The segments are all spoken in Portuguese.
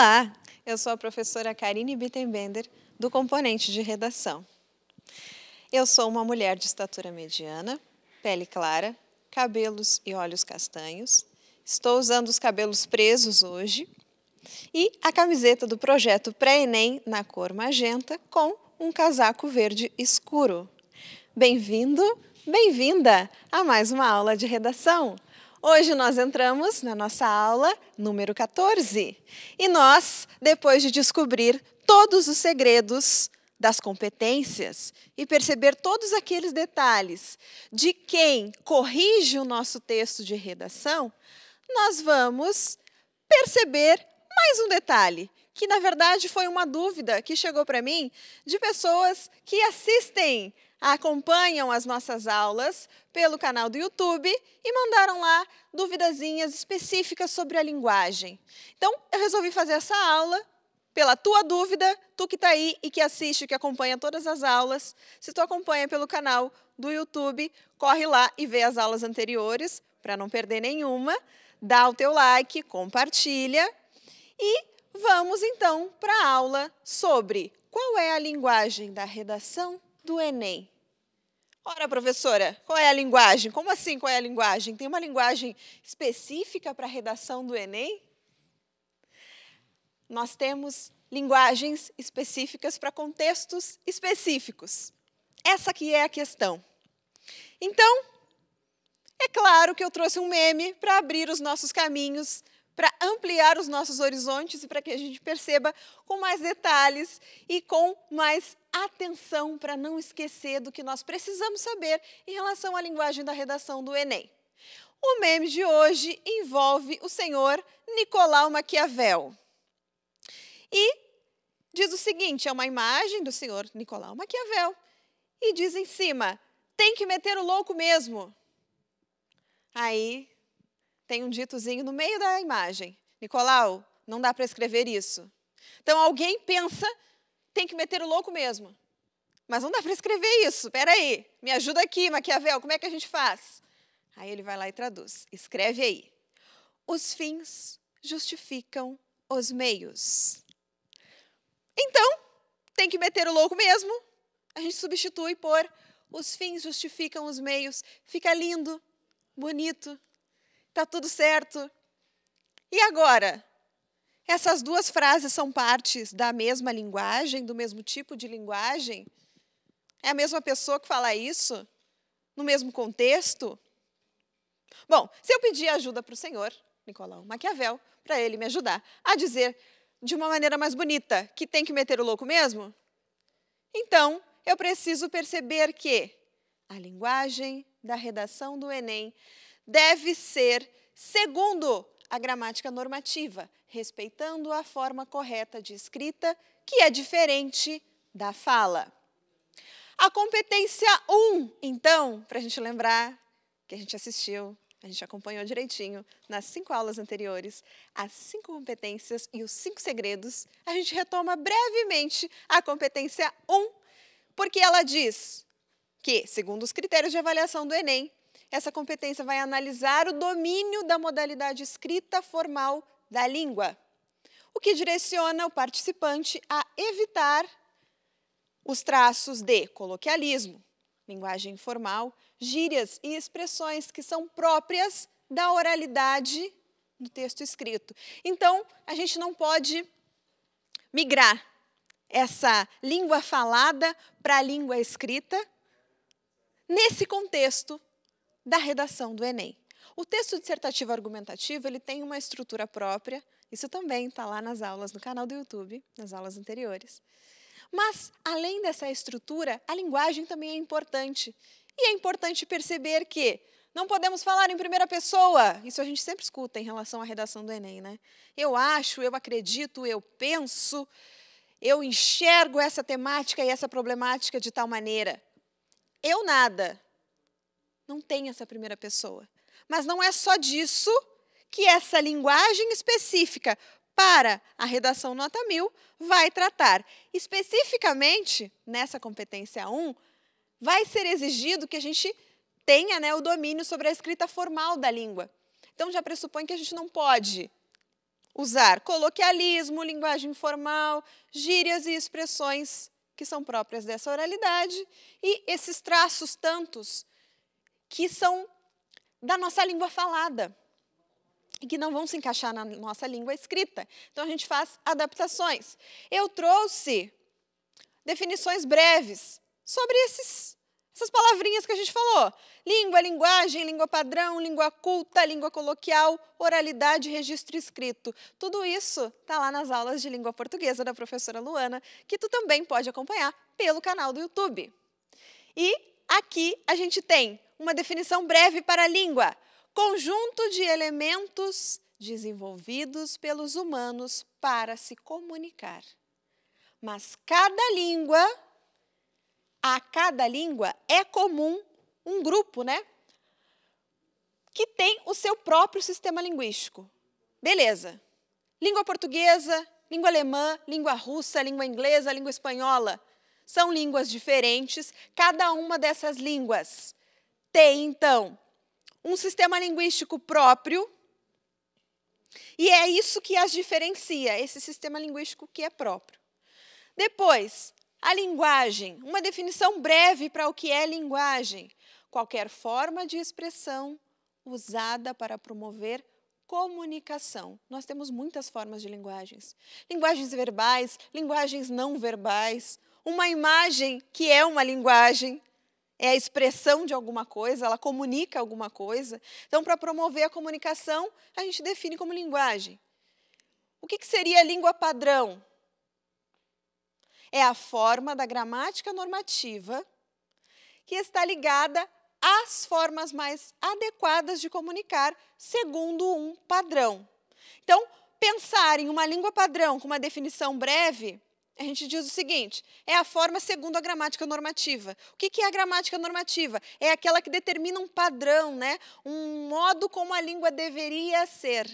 Olá, eu sou a professora Karine Bittenbender, do componente de redação. Eu sou uma mulher de estatura mediana, pele clara, cabelos e olhos castanhos. Estou usando os cabelos presos hoje e a camiseta do projeto Pré-ENEM na cor magenta com um casaco verde escuro. Bem-vindo, bem-vinda a mais uma aula de redação. Hoje nós entramos na nossa aula número 14 e nós, depois de descobrir todos os segredos das competências e perceber todos aqueles detalhes de quem corrige o nosso texto de redação, nós vamos perceber mais um detalhe, que na verdade foi uma dúvida que chegou para mim de pessoas que assistem acompanham as nossas aulas pelo canal do YouTube e mandaram lá duvidazinhas específicas sobre a linguagem. Então, eu resolvi fazer essa aula pela tua dúvida, tu que está aí e que assiste, que acompanha todas as aulas. Se tu acompanha pelo canal do YouTube, corre lá e vê as aulas anteriores para não perder nenhuma. Dá o teu like, compartilha e vamos então para a aula sobre qual é a linguagem da redação do Enem. Ora, professora, qual é a linguagem? Como assim qual é a linguagem? Tem uma linguagem específica para a redação do Enem? Nós temos linguagens específicas para contextos específicos. Essa que é a questão. Então, é claro que eu trouxe um meme para abrir os nossos caminhos, para ampliar os nossos horizontes e para que a gente perceba com mais detalhes e com mais atenção para não esquecer do que nós precisamos saber em relação à linguagem da redação do Enem. O meme de hoje envolve o senhor Nicolau Maquiavel. E diz o seguinte: é uma imagem do senhor Nicolau Maquiavel. E diz em cima: tem que meter o louco mesmo. Aí tem um ditozinho no meio da imagem: Nicolau, não dá para escrever isso. Então alguém pensa tem que meter o louco mesmo. Mas não dá para escrever isso. Espera aí, me ajuda aqui, Maquiavel, como é que a gente faz? Aí ele vai lá e traduz. Escreve aí. Os fins justificam os meios. Então, tem que meter o louco mesmo. A gente substitui por os fins justificam os meios. Fica lindo, bonito, está tudo certo. E agora? Essas duas frases são partes da mesma linguagem, do mesmo tipo de linguagem? É a mesma pessoa que fala isso? No mesmo contexto? Bom, se eu pedir ajuda para o senhor, Nicolau Maquiavel, para ele me ajudar a dizer de uma maneira mais bonita que tem que meter o louco mesmo, então eu preciso perceber que a linguagem da redação do Enem deve ser segundo a gramática normativa, respeitando a forma correta de escrita, que é diferente da fala. A competência 1, um, então, para a gente lembrar que a gente assistiu, a gente acompanhou direitinho nas cinco aulas anteriores, as cinco competências e os cinco segredos, a gente retoma brevemente a competência 1, um, porque ela diz que, segundo os critérios de avaliação do Enem, essa competência vai analisar o domínio da modalidade escrita formal da língua, o que direciona o participante a evitar os traços de coloquialismo, linguagem informal, gírias e expressões que são próprias da oralidade do texto escrito. Então, a gente não pode migrar essa língua falada para a língua escrita nesse contexto da redação do Enem. O texto dissertativo argumentativo ele tem uma estrutura própria, isso também está lá nas aulas no canal do YouTube, nas aulas anteriores. Mas, além dessa estrutura, a linguagem também é importante. E é importante perceber que não podemos falar em primeira pessoa. Isso a gente sempre escuta em relação à redação do Enem, né? Eu acho, eu acredito, eu penso, eu enxergo essa temática e essa problemática de tal maneira. Eu nada não tem essa primeira pessoa. Mas não é só disso que essa linguagem específica para a redação nota 1000 vai tratar. Especificamente, nessa competência 1, vai ser exigido que a gente tenha né, o domínio sobre a escrita formal da língua. Então, já pressupõe que a gente não pode usar coloquialismo, linguagem informal, gírias e expressões que são próprias dessa oralidade e esses traços tantos que são da nossa língua falada e que não vão se encaixar na nossa língua escrita. Então a gente faz adaptações. Eu trouxe definições breves sobre esses, essas palavrinhas que a gente falou: língua, linguagem, língua padrão, língua culta, língua coloquial, oralidade, registro escrito. Tudo isso está lá nas aulas de língua portuguesa da professora Luana, que tu também pode acompanhar pelo canal do YouTube. E aqui a gente tem uma definição breve para a língua: conjunto de elementos desenvolvidos pelos humanos para se comunicar. Mas cada língua, a cada língua é comum um grupo, né? Que tem o seu próprio sistema linguístico. Beleza. Língua portuguesa, língua alemã, língua russa, língua inglesa, língua espanhola. São línguas diferentes, cada uma dessas línguas tem, então, um sistema linguístico próprio, e é isso que as diferencia, esse sistema linguístico que é próprio. Depois, a linguagem, uma definição breve para o que é linguagem: qualquer forma de expressão usada para promover comunicação. Nós temos muitas formas de linguagens: linguagens verbais, linguagens não verbais, uma imagem que é uma linguagem, é a expressão de alguma coisa, ela comunica alguma coisa. Então, para promover a comunicação, a gente define como linguagem. O que, que seria a língua padrão? É a forma da gramática normativa que está ligada às formas mais adequadas de comunicar, segundo um padrão. Então, pensar em uma língua padrão com uma definição breve a gente diz o seguinte: é a forma segundo a gramática normativa. O que é a gramática normativa? É aquela que determina um padrão, né? um modo como a língua deveria ser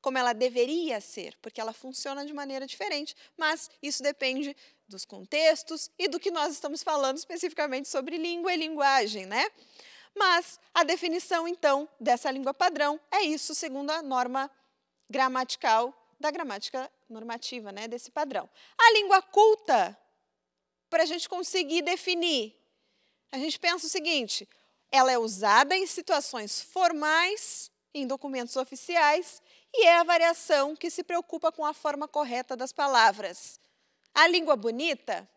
como ela deveria ser, porque ela funciona de maneira diferente, mas isso depende dos contextos e do que nós estamos falando especificamente sobre língua e linguagem, né? Mas a definição, então, dessa língua padrão é isso segundo a norma gramatical da gramática normativa, né, desse padrão. A língua culta, para a gente conseguir definir, a gente pensa o seguinte: ela é usada em situações formais, em documentos oficiais, e é a variação que se preocupa com a forma correta das palavras. A língua bonita,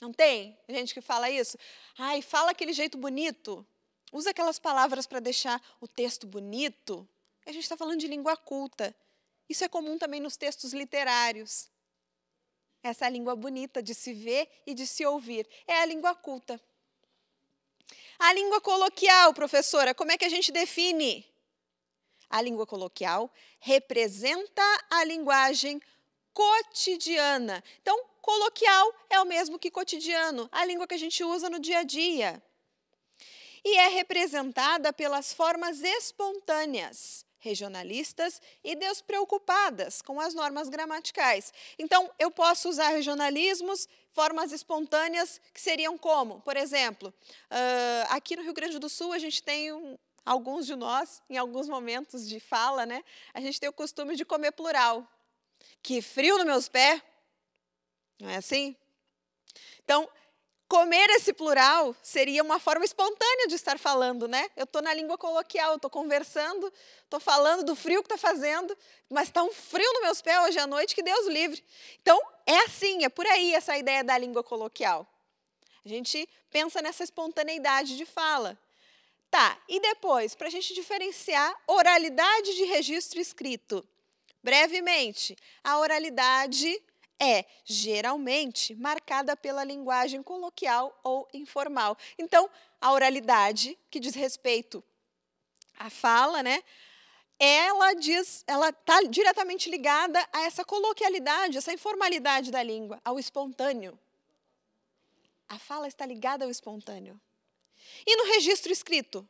não tem gente que fala isso? Ai, fala aquele jeito bonito. Usa aquelas palavras para deixar o texto bonito. A gente está falando de língua culta. Isso é comum também nos textos literários. Essa é língua bonita de se ver e de se ouvir. É a língua culta. A língua coloquial, professora, como é que a gente define? A língua coloquial representa a linguagem cotidiana. Então, coloquial é o mesmo que cotidiano, a língua que a gente usa no dia a dia. E é representada pelas formas espontâneas, regionalistas e despreocupadas com as normas gramaticais. Então, eu posso usar regionalismos, formas espontâneas que seriam como, por exemplo, uh, aqui no Rio Grande do Sul a gente tem um, alguns de nós, em alguns momentos de fala, né, a gente tem o costume de comer plural. Que frio nos meus pés, não é assim? Então, comer esse plural seria uma forma espontânea de estar falando, né? Eu estou na língua coloquial, estou conversando, estou falando do frio que está fazendo, mas está um frio nos meus pés hoje à noite que Deus livre. Então, é assim, é por aí essa ideia da língua coloquial. A gente pensa nessa espontaneidade de fala. Tá, e depois, para a gente diferenciar oralidade de registro escrito. Brevemente, a oralidade é geralmente marcada pela linguagem coloquial ou informal. Então, a oralidade, que diz respeito à fala, né? Ela diz, ela está diretamente ligada a essa coloquialidade, essa informalidade da língua, ao espontâneo. A fala está ligada ao espontâneo. E no registro escrito,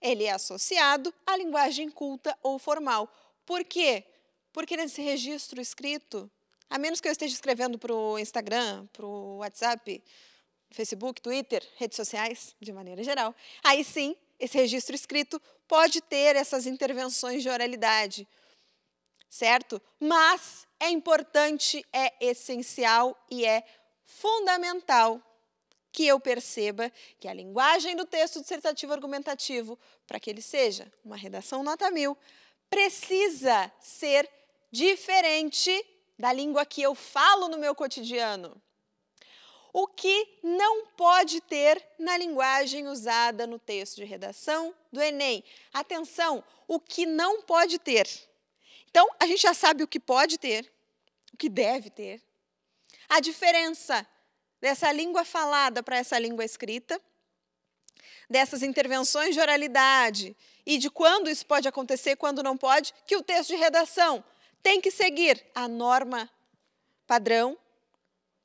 ele é associado à linguagem culta ou formal. Por quê? Porque nesse registro escrito a menos que eu esteja escrevendo para o Instagram, para o WhatsApp, Facebook, Twitter, redes sociais, de maneira geral. Aí sim, esse registro escrito pode ter essas intervenções de oralidade, certo? Mas é importante, é essencial e é fundamental que eu perceba que a linguagem do texto dissertativo argumentativo, para que ele seja uma redação nota mil, precisa ser diferente da língua que eu falo no meu cotidiano. O que não pode ter na linguagem usada no texto de redação do Enem. Atenção, o que não pode ter. Então, a gente já sabe o que pode ter, o que deve ter. A diferença dessa língua falada para essa língua escrita, dessas intervenções de oralidade e de quando isso pode acontecer, quando não pode, que o texto de redação tem que seguir a norma padrão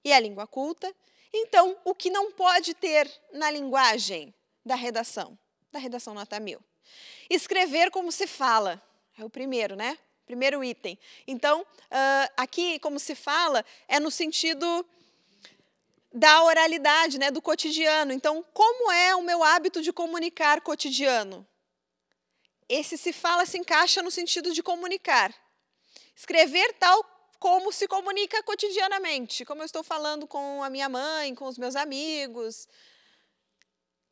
e a língua culta. Então, o que não pode ter na linguagem da redação, da redação nota mil? Escrever como se fala, é o primeiro, né? Primeiro item. Então, uh, aqui, como se fala, é no sentido da oralidade, né, do cotidiano. Então, como é o meu hábito de comunicar cotidiano? Esse se fala se encaixa no sentido de comunicar. Escrever tal como se comunica cotidianamente, como eu estou falando com a minha mãe, com os meus amigos.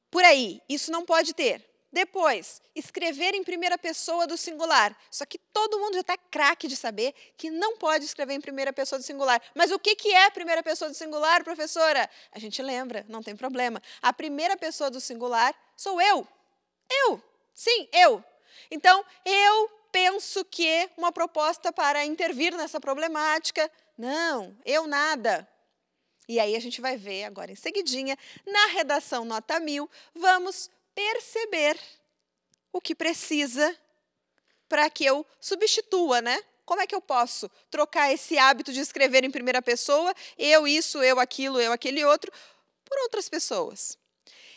Por aí, isso não pode ter. Depois, escrever em primeira pessoa do singular. Só que todo mundo já está craque de saber que não pode escrever em primeira pessoa do singular. Mas o que, que é a primeira pessoa do singular, professora? A gente lembra, não tem problema. A primeira pessoa do singular sou eu. Eu. Sim, eu. Então, eu penso que uma proposta para intervir nessa problemática. Não, eu nada. E aí a gente vai ver agora em seguidinha, na redação nota mil vamos perceber o que precisa para que eu substitua, né? Como é que eu posso trocar esse hábito de escrever em primeira pessoa, eu isso, eu aquilo, eu aquele outro, por outras pessoas?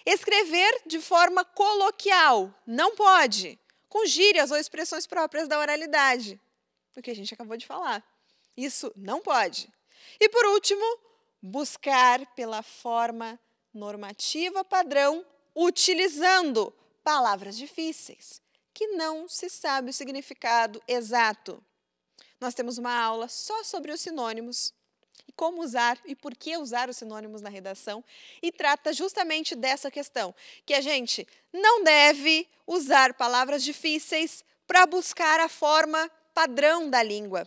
Escrever de forma coloquial não pode com gírias ou expressões próprias da oralidade, o que a gente acabou de falar. Isso não pode. E por último, buscar pela forma normativa padrão utilizando palavras difíceis, que não se sabe o significado exato. Nós temos uma aula só sobre os sinônimos e como usar e por que usar os sinônimos na redação e trata justamente dessa questão, que a gente não deve usar palavras difíceis para buscar a forma padrão da língua.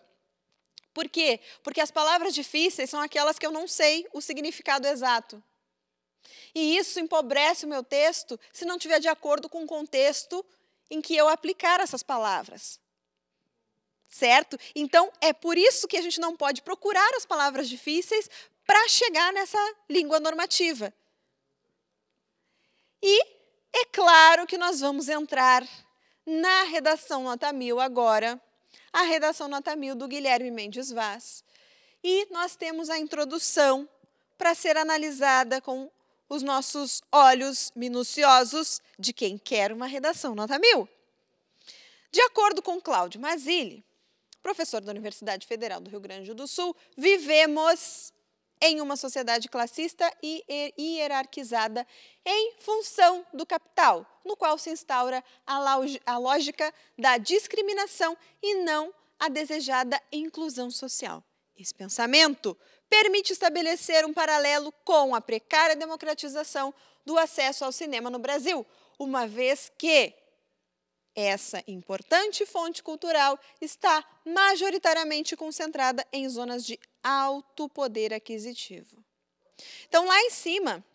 Por quê? Porque as palavras difíceis são aquelas que eu não sei o significado exato. E isso empobrece o meu texto se não tiver de acordo com o contexto em que eu aplicar essas palavras certo? Então, é por isso que a gente não pode procurar as palavras difíceis para chegar nessa língua normativa. E é claro que nós vamos entrar na redação nota mil agora, a redação nota mil do Guilherme Mendes Vaz. E nós temos a introdução para ser analisada com os nossos olhos minuciosos de quem quer uma redação nota mil. De acordo com Cláudio Mazzilli, Professor da Universidade Federal do Rio Grande do Sul, vivemos em uma sociedade classista e hierarquizada em função do capital, no qual se instaura a, a lógica da discriminação e não a desejada inclusão social. Esse pensamento permite estabelecer um paralelo com a precária democratização do acesso ao cinema no Brasil, uma vez que essa importante fonte cultural está majoritariamente concentrada em zonas de alto poder aquisitivo. Então, lá em cima,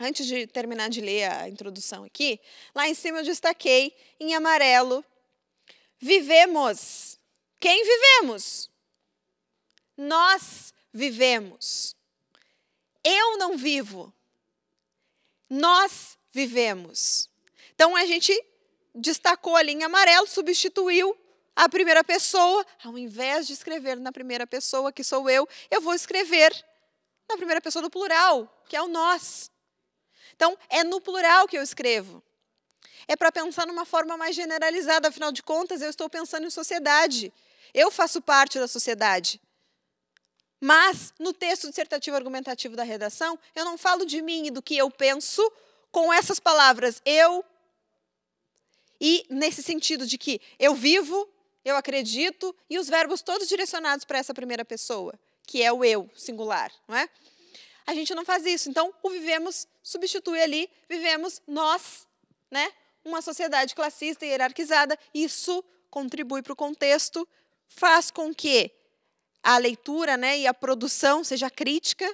antes de terminar de ler a introdução aqui, lá em cima eu destaquei em amarelo: vivemos. Quem vivemos? Nós vivemos. Eu não vivo. Nós vivemos. Então a gente destacou a linha amarela, substituiu a primeira pessoa. Ao invés de escrever na primeira pessoa, que sou eu, eu vou escrever na primeira pessoa do plural, que é o nós. Então, é no plural que eu escrevo. É para pensar numa forma mais generalizada, afinal de contas, eu estou pensando em sociedade. Eu faço parte da sociedade. Mas, no texto dissertativo argumentativo da redação, eu não falo de mim e do que eu penso com essas palavras eu, e nesse sentido de que eu vivo, eu acredito, e os verbos todos direcionados para essa primeira pessoa, que é o eu singular, não é? A gente não faz isso. Então, o vivemos substitui ali, vivemos nós, né? Uma sociedade classista e hierarquizada, isso contribui para o contexto, faz com que a leitura né, e a produção seja crítica,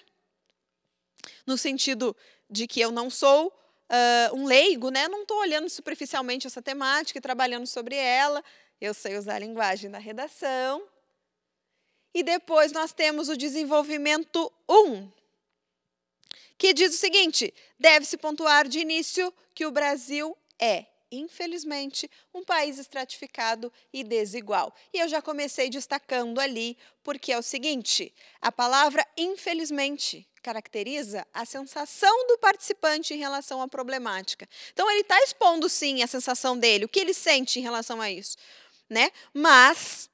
no sentido de que eu não sou uh, um leigo, né? Não estou olhando superficialmente essa temática e trabalhando sobre ela. Eu sei usar a linguagem da redação. E depois nós temos o desenvolvimento 1, que diz o seguinte: deve-se pontuar de início que o Brasil é infelizmente, um país estratificado e desigual. E eu já comecei destacando ali, porque é o seguinte: a palavra infelizmente caracteriza a sensação do participante em relação à problemática. Então, ele está expondo, sim, a sensação dele, o que ele sente em relação a isso. Né? Mas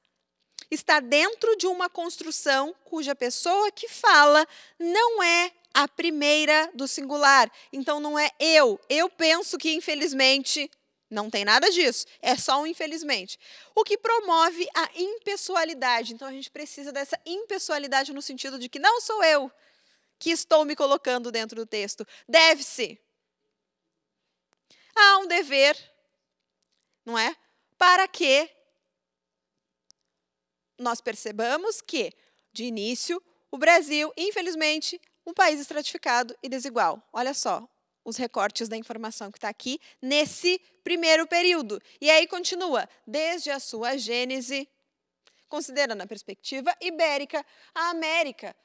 está dentro de uma construção cuja pessoa que fala não é a primeira do singular. Então não é eu. Eu penso que infelizmente não tem nada disso, é só um infelizmente. O que promove a impessoalidade. Então a gente precisa dessa impessoalidade no sentido de que não sou eu que estou me colocando dentro do texto. Deve-se a um dever, não é? Para que nós percebamos que, de início, o Brasil, infelizmente, um país estratificado e desigual. Olha só, os recortes da informação que está aqui nesse primeiro período. E aí continua, desde a sua gênese, considerando a perspectiva ibérica, a América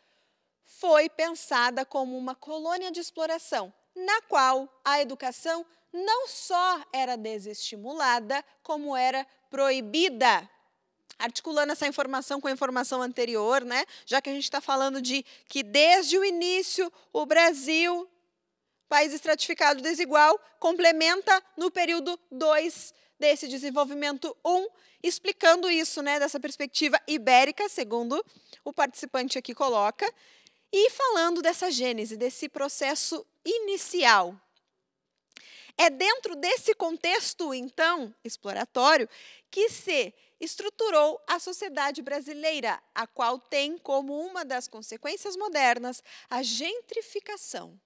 foi pensada como uma colônia de exploração, na qual a educação não só era desestimulada, como era proibida. Articulando essa informação com a informação anterior, né? Já que a gente está falando de que desde o início o Brasil país estratificado desigual, complementa no período 2 desse desenvolvimento 1, um, explicando isso, né, dessa perspectiva ibérica, segundo o participante aqui coloca, e falando dessa gênese, desse processo inicial. É dentro desse contexto, então, exploratório, que se estruturou a sociedade brasileira, a qual tem como uma das consequências modernas a gentrificação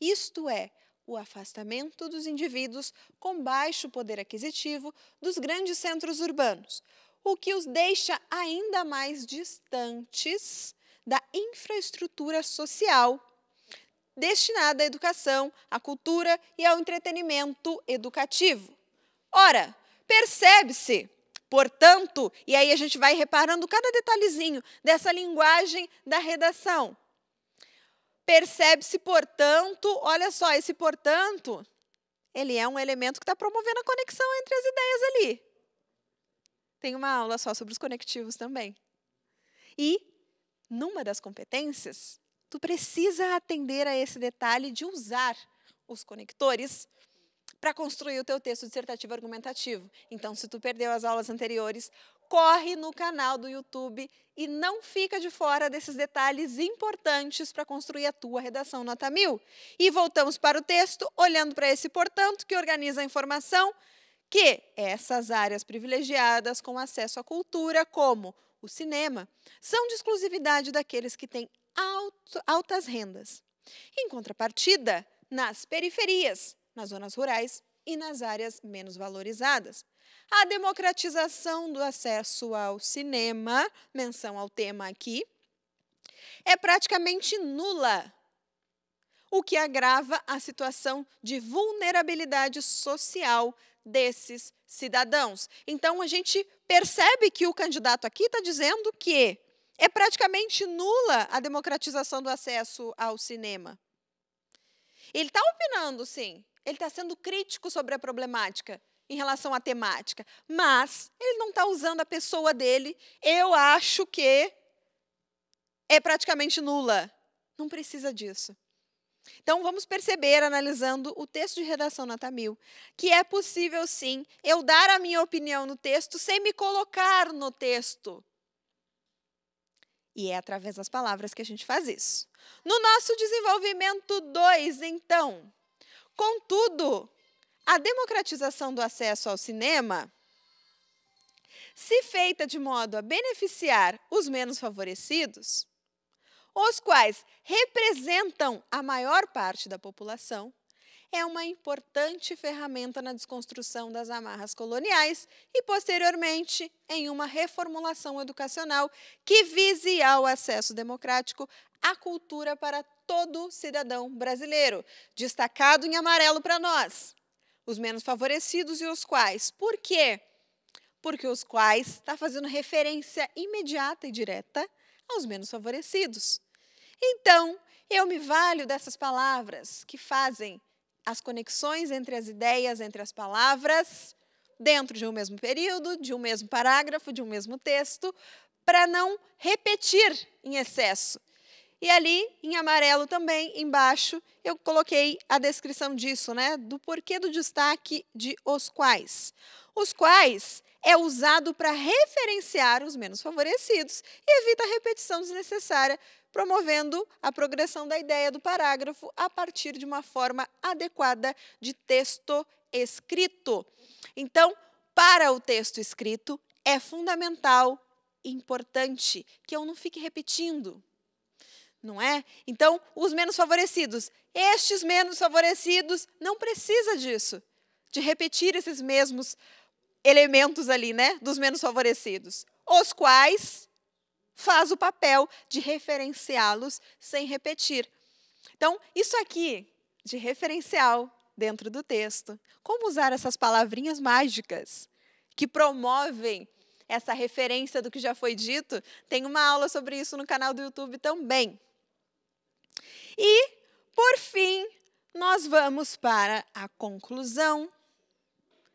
isto é, o afastamento dos indivíduos com baixo poder aquisitivo dos grandes centros urbanos, o que os deixa ainda mais distantes da infraestrutura social destinada à educação, à cultura e ao entretenimento educativo. Ora, percebe-se, portanto, e aí a gente vai reparando cada detalhezinho dessa linguagem da redação. Percebe-se, portanto, olha só, esse portanto, ele é um elemento que está promovendo a conexão entre as ideias ali. Tem uma aula só sobre os conectivos também. E, numa das competências, tu precisa atender a esse detalhe de usar os conectores para construir o teu texto dissertativo argumentativo. Então, se tu perdeu as aulas anteriores, corre no canal do YouTube e não fica de fora desses detalhes importantes para construir a tua redação nota mil. E voltamos para o texto, olhando para esse portanto que organiza a informação que essas áreas privilegiadas com acesso à cultura, como o cinema, são de exclusividade daqueles que têm alto, altas rendas. Em contrapartida, nas periferias, nas zonas rurais e nas áreas menos valorizadas. A democratização do acesso ao cinema, menção ao tema aqui, é praticamente nula, o que agrava a situação de vulnerabilidade social desses cidadãos. Então, a gente percebe que o candidato aqui está dizendo que é praticamente nula a democratização do acesso ao cinema. Ele está opinando, sim. Ele está sendo crítico sobre a problemática, em relação à temática, mas ele não está usando a pessoa dele. Eu acho que é praticamente nula. Não precisa disso. Então, vamos perceber, analisando o texto de redação na mil, que é possível, sim, eu dar a minha opinião no texto sem me colocar no texto. E é através das palavras que a gente faz isso. No nosso desenvolvimento 2, então, contudo, a democratização do acesso ao cinema, se feita de modo a beneficiar os menos favorecidos, os quais representam a maior parte da população, é uma importante ferramenta na desconstrução das amarras coloniais e, posteriormente, em uma reformulação educacional que vise ao acesso democrático à cultura para todo cidadão brasileiro, destacado em amarelo para nós os menos favorecidos e os quais. Por quê? Porque os quais está fazendo referência imediata e direta aos menos favorecidos. Então, eu me valho dessas palavras que fazem as conexões entre as ideias, entre as palavras, dentro de um mesmo período, de um mesmo parágrafo, de um mesmo texto, para não repetir em excesso e ali, em amarelo também, embaixo, eu coloquei a descrição disso, né? Do porquê do destaque de os quais. Os quais é usado para referenciar os menos favorecidos e evita a repetição desnecessária, promovendo a progressão da ideia do parágrafo a partir de uma forma adequada de texto escrito. Então, para o texto escrito, é fundamental, importante, que eu não fique repetindo não é? Então, os menos favorecidos, estes menos favorecidos não precisa disso, de repetir esses mesmos elementos ali, né, dos menos favorecidos, os quais faz o papel de referenciá-los sem repetir. Então, isso aqui de referencial dentro do texto, como usar essas palavrinhas mágicas que promovem essa referência do que já foi dito, tem uma aula sobre isso no canal do YouTube também. E, por fim, nós vamos para a conclusão,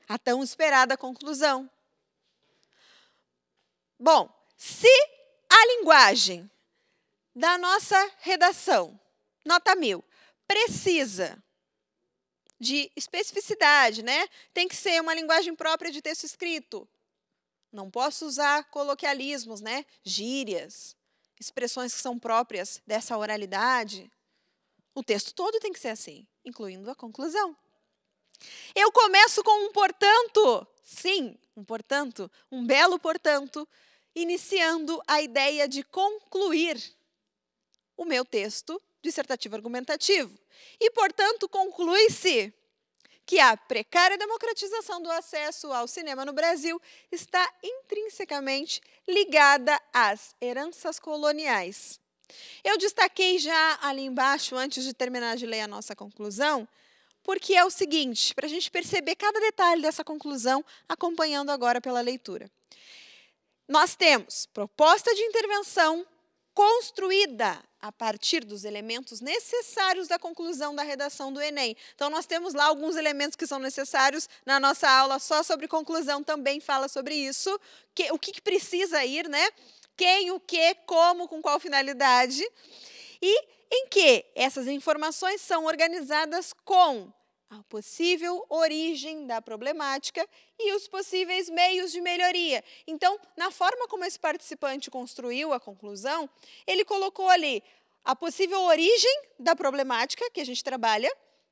a tão esperada conclusão. Bom, se a linguagem da nossa redação, nota mil, precisa de especificidade, né? Tem que ser uma linguagem própria de texto escrito. Não posso usar coloquialismos, né? Gírias expressões que são próprias dessa oralidade, o texto todo tem que ser assim, incluindo a conclusão. Eu começo com um portanto, sim, um portanto, um belo portanto, iniciando a ideia de concluir o meu texto dissertativo argumentativo. E, portanto, conclui-se que a precária democratização do acesso ao cinema no Brasil está intrinsecamente ligada às heranças coloniais. Eu destaquei já ali embaixo, antes de terminar de ler a nossa conclusão, porque é o seguinte, para a gente perceber cada detalhe dessa conclusão, acompanhando agora pela leitura. Nós temos proposta de intervenção construída a partir dos elementos necessários da conclusão da redação do Enem. Então, nós temos lá alguns elementos que são necessários na nossa aula só sobre conclusão, também fala sobre isso, que, o que, que precisa ir, né? Quem, o que, como, com qual finalidade. E em que essas informações são organizadas com a possível origem da problemática e os possíveis meios de melhoria. Então, na forma como esse participante construiu a conclusão, ele colocou ali a possível origem da problemática que a gente trabalha,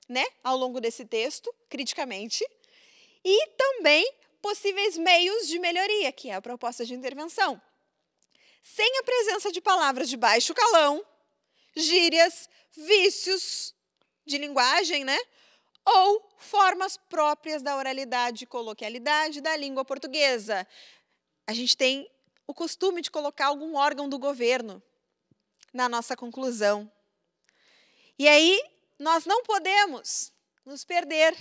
né, ao longo desse texto, criticamente, e também possíveis meios de melhoria, que é a proposta de intervenção. Sem a presença de palavras de baixo calão, gírias, vícios de linguagem, né? ou formas próprias da oralidade e coloquialidade da língua portuguesa. A gente tem o costume de colocar algum órgão do governo na nossa conclusão. E aí, nós não podemos nos perder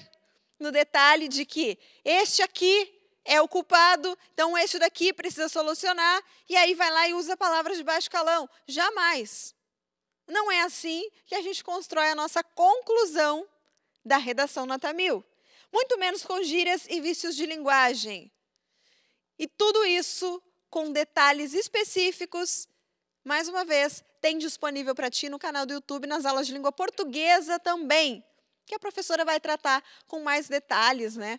no detalhe de que este aqui é o culpado, então este daqui precisa solucionar, e aí vai lá e usa palavras de baixo calão. Jamais. Não é assim que a gente constrói a nossa conclusão da redação nota mil, muito menos com gírias e vícios de linguagem. E tudo isso com detalhes específicos, mais uma vez, tem disponível para ti no canal do YouTube nas aulas de língua portuguesa também, que a professora vai tratar com mais detalhes, né?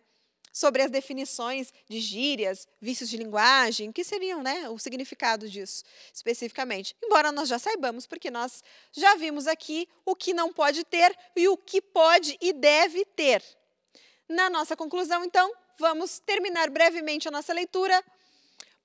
sobre as definições de gírias, vícios de linguagem, que seriam né, o significado disso especificamente. Embora nós já saibamos, porque nós já vimos aqui o que não pode ter e o que pode e deve ter. Na nossa conclusão, então, vamos terminar brevemente a nossa leitura.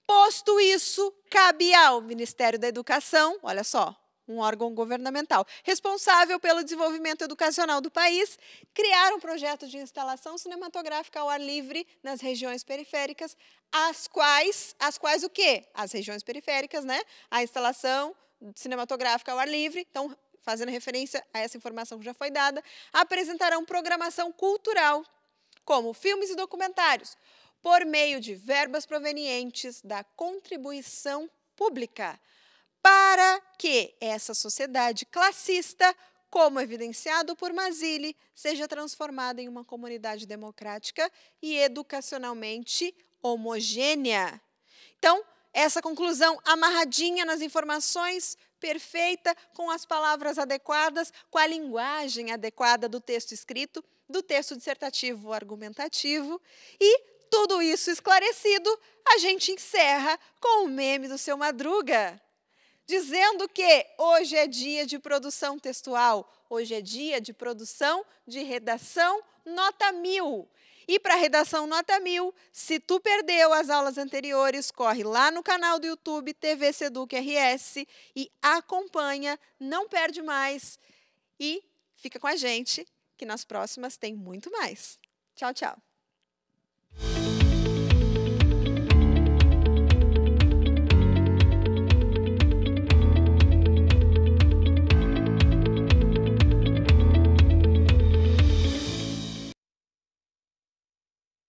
Posto isso, cabe ao Ministério da Educação, olha só, um órgão governamental responsável pelo desenvolvimento educacional do país, criar um projeto de instalação cinematográfica ao ar livre nas regiões periféricas, as quais, as quais o quê? As regiões periféricas, né? A instalação cinematográfica ao ar livre, então fazendo referência a essa informação que já foi dada, apresentarão programação cultural, como filmes e documentários, por meio de verbas provenientes da contribuição pública para que essa sociedade classista, como evidenciado por Mazzilli, seja transformada em uma comunidade democrática e educacionalmente homogênea. Então, essa conclusão amarradinha nas informações perfeita, com as palavras adequadas, com a linguagem adequada do texto escrito, do texto dissertativo argumentativo e tudo isso esclarecido, a gente encerra com o meme do seu Madruga dizendo que hoje é dia de produção textual, hoje é dia de produção de redação nota mil. E para redação nota mil, se tu perdeu as aulas anteriores, corre lá no canal do YouTube TV Seduc RS e acompanha, não perde mais e fica com a gente que nas próximas tem muito mais. Tchau, tchau.